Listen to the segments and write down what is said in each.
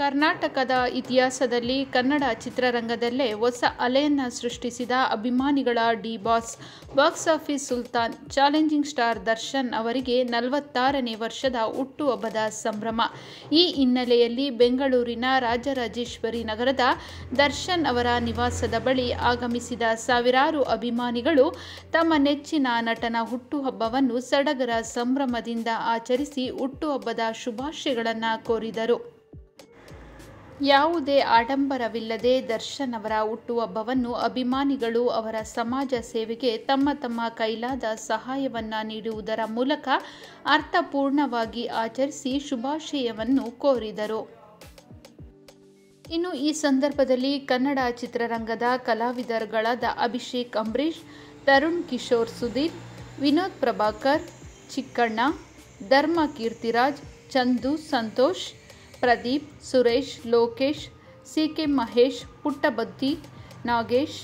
ಕರ್ನಾಟಕದ ಇತಿಹಾಸದಲ್ಲಿ ಕನ್ನಡ ಚಿತ್ರರಂಗದಲ್ಲೇ ಹೊಸ ಅಲೆಯನ್ನು ಸೃಷ್ಟಿಸಿದ ಅಭಿಮಾನಿಗಳ D boss box office sultan challenging star Darshan ಅವರಿಗೆ ನಲವತ್ತಾರನೇ ವರ್ಷದ ಹುಟ್ಟುಹಬ್ಬದ ಸಂಭ್ರಮ ಈ ಹಿನ್ನೆಲೆಯಲ್ಲಿ ಬೆಂಗಳೂರಿನ ರಾಜರಾಜೇಶ್ವರಿ ನಗರದ ದರ್ಶನ್ ಅವರ ನಿವಾಸದ ಬಳಿ ಆಗಮಿಸಿದ ಸಾವಿರಾರು ಅಭಿಮಾನಿಗಳು ತಮ್ಮ ನೆಚ್ಚಿನ ನಟನ ಹುಟ್ಟುಹಬ್ಬವನ್ನು ಸಡಗರ ಸಂಭ್ರಮದಿಂದ ಆಚರಿಸಿ ಹುಟ್ಟುಹಬ್ಬದ ಶುಭಾಶಯಗಳನ್ನು ಕೋರಿದರು ಯಾವುದೇ ಆಡಂಬರವಿಲ್ಲದೆ ದರ್ಶನ್ ಅವರ ಹುಟ್ಟುಹಬ್ಬವನ್ನು ಅಭಿಮಾನಿಗಳು ಅವರ ಸಮಾಜ ಸೇವೆಗೆ ತಮ್ಮ ತಮ್ಮ ಕೈಲಾದ ಸಹಾಯವನ್ನು ನೀಡುವುದರ ಮೂಲಕ ಅರ್ಥಪೂರ್ಣವಾಗಿ ಆಚರಿಸಿ ಶುಭಾಶಯವನ್ನು ಕೋರಿದರು ಇನ್ನು ಈ ಸಂದರ್ಭದಲ್ಲಿ ಕನ್ನಡ ಚಿತ್ರರಂಗದ ಕಲಾವಿದರುಗಳಾದ ಅಭಿಷೇಕ್ ಅಂಬರೀಷ್ ತರುಣ್ ಕಿಶೋರ್ ಸುದೀಪ್ ವಿನೋದ್ ಪ್ರಭಾಕರ್ ಚಿಕ್ಕಣ್ಣ ಧರ್ಮ ಕೀರ್ತಿರಾಜ್ ಚಂದು ಸಂತೋಷ್ ಪ್ರದೀಪ್ ಸುರೇಶ್ ಲೋಕೇಶ್ ಸಿ ಕೆ ಮಹೇಶ್ ಪುಟ್ಟಬದ್ದಿ ನಾಗೇಶ್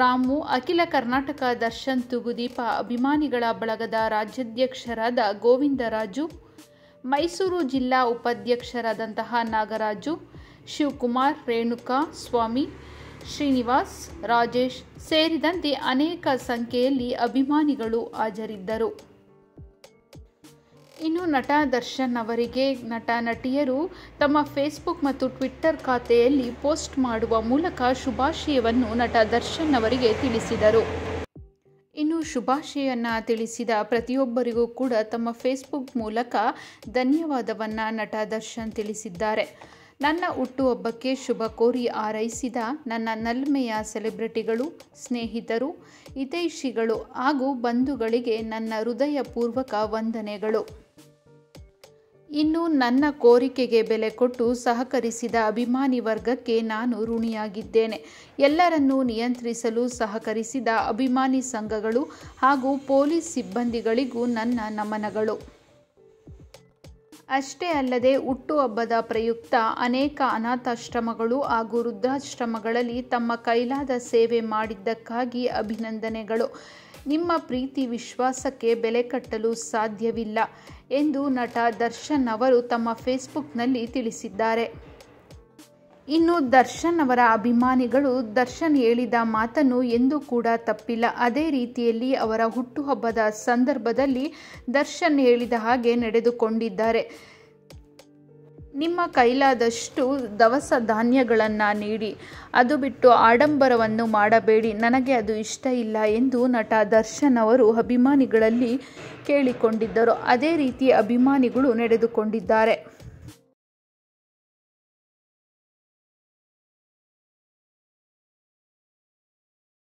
ರಾಮು ಅಖಿಲ ಕರ್ನಾಟಕ ದರ್ಶನ್ ತುಗುದೀಪ ಅಭಿಮಾನಿಗಳ ಬಳಗದ ರಾಜ್ಯಾಧ್ಯಕ್ಷರಾದ ಗೋವಿಂದರಾಜು ಮೈಸೂರು ಜಿಲ್ಲಾ ಉಪಾಧ್ಯಕ್ಷರಾದಂತಹ ನಾಗರಾಜು ಶಿವಕುಮಾರ್ ರೇಣುಕಾ ಸ್ವಾಮಿ ಶ್ರೀನಿವಾಸ್ ರಾಜೇಶ್ ಸೇರಿದಂತೆ ಅನೇಕ ಸಂಖ್ಯೆಯಲ್ಲಿ ಅಭಿಮಾನಿಗಳು ಹಾಜರಿದ್ದರು ಇನ್ನು ನಟ ದರ್ಶನ್ ಅವರಿಗೆ ನಟ ನಟಿಯರು ತಮ್ಮ ಫೇಸ್ಬುಕ್ ಮತ್ತು ಟ್ವಿಟ್ಟರ್ ಖಾತೆಯಲ್ಲಿ ಪೋಸ್ಟ್ ಮಾಡುವ ಮೂಲಕ ಶುಭಾಶಯವನ್ನು ನಟ ದರ್ಶನ್ ಅವರಿಗೆ ತಿಳಿಸಿದರು ಇನ್ನು ಶುಭಾಶಯನ್ನು ತಿಳಿಸಿದ ಪ್ರತಿಯೊಬ್ಬರಿಗೂ ಕೂಡ ತಮ್ಮ ಫೇಸ್ಬುಕ್ ಮೂಲಕ ಧನ್ಯವಾದವನ್ನು ನಟ ದರ್ಶನ್ ತಿಳಿಸಿದ್ದಾರೆ ನನ್ನ ಹುಟ್ಟುಹಬ್ಬಕ್ಕೆ ಶುಭ ಕೋರಿ ಆರೈಸಿದ ನನ್ನ ನಲ್ಮೆಯ ಸೆಲೆಬ್ರಿಟಿಗಳು ಸ್ನೇಹಿತರು ಹಿತೈಷಿಗಳು ಹಾಗೂ ಬಂಧುಗಳಿಗೆ ನನ್ನ ಹೃದಯಪೂರ್ವಕ ವಂದನೆಗಳು ಇನ್ನು ನನ್ನ ಕೋರಿಕೆಗೆ ಬೆಲೆ ಕೊಟ್ಟು ಸಹಕರಿಸಿದ ಅಭಿಮಾನಿ ವರ್ಗಕ್ಕೆ ನಾನು ಋಣಿಯಾಗಿದ್ದೇನೆ ಎಲ್ಲರನ್ನೂ ನಿಯಂತ್ರಿಸಲು ಸಹಕರಿಸಿದ ಅಭಿಮಾನಿ ಸಂಘಗಳು ಹಾಗೂ ಪೊಲೀಸ್ ಸಿಬ್ಬಂದಿಗಳಿಗೂ ನನ್ನ ನಮನಗಳು ಅಷ್ಟೇ ಅಲ್ಲದೆ ಹುಟ್ಟುಹಬ್ಬದ ಪ್ರಯುಕ್ತ ಅನೇಕ ಅನಾಥಾಶ್ರಮಗಳು ಹಾಗೂ ವೃದ್ಧಾಶ್ರಮಗಳಲ್ಲಿ ತಮ್ಮ ಕೈಲಾದ ಸೇವೆ ಮಾಡಿದ್ದಕ್ಕಾಗಿ ಅಭಿನಂದನೆಗಳು ನಿಮ್ಮ ಪ್ರೀತಿ ವಿಶ್ವಾಸಕ್ಕೆ ಬೆಲೆ ಕಟ್ಟಲು ಸಾಧ್ಯವಿಲ್ಲ ಎಂದು ನಟ ದರ್ಶನ್ ಅವರು ತಮ್ಮ ಫೇಸ್ಬುಕ್ನಲ್ಲಿ ತಿಳಿಸಿದ್ದಾರೆ ಇನ್ನು ದರ್ಶನ್ ಅವರ ಅಭಿಮಾನಿಗಳು ದರ್ಶನ್ ಹೇಳಿದ ಮಾತನ್ನು ಎಂದೂ ಕೂಡ ತಪ್ಪಿಲ್ಲ ಅದೇ ರೀತಿಯಲ್ಲಿ ಅವರ ಹುಟ್ಟುಹಬ್ಬದ ಸಂದರ್ಭದಲ್ಲಿ ದರ್ಶನ್ ಹೇಳಿದ ಹಾಗೆ ನಡೆದುಕೊಂಡಿದ್ದಾರೆ ನಿಮ್ಮ ಕೈಲಾದಷ್ಟು ದವಸ ಧಾನ್ಯಗಳನ್ನು ನೀಡಿ ಅದು ಬಿಟ್ಟು ಆಡಂಬರವನ್ನು ಮಾಡಬೇಡಿ ನನಗೆ ಅದು ಇಷ್ಟ ಇಲ್ಲ ಎಂದು ನಟ ದರ್ಶನ್ ಅವರು ಅಭಿಮಾನಿಗಳಲ್ಲಿ ಕೇಳಿಕೊಂಡಿದ್ದರು ಅದೇ ರೀತಿ ಅಭಿಮಾನಿಗಳು ನಡೆದುಕೊಂಡಿದ್ದಾರೆ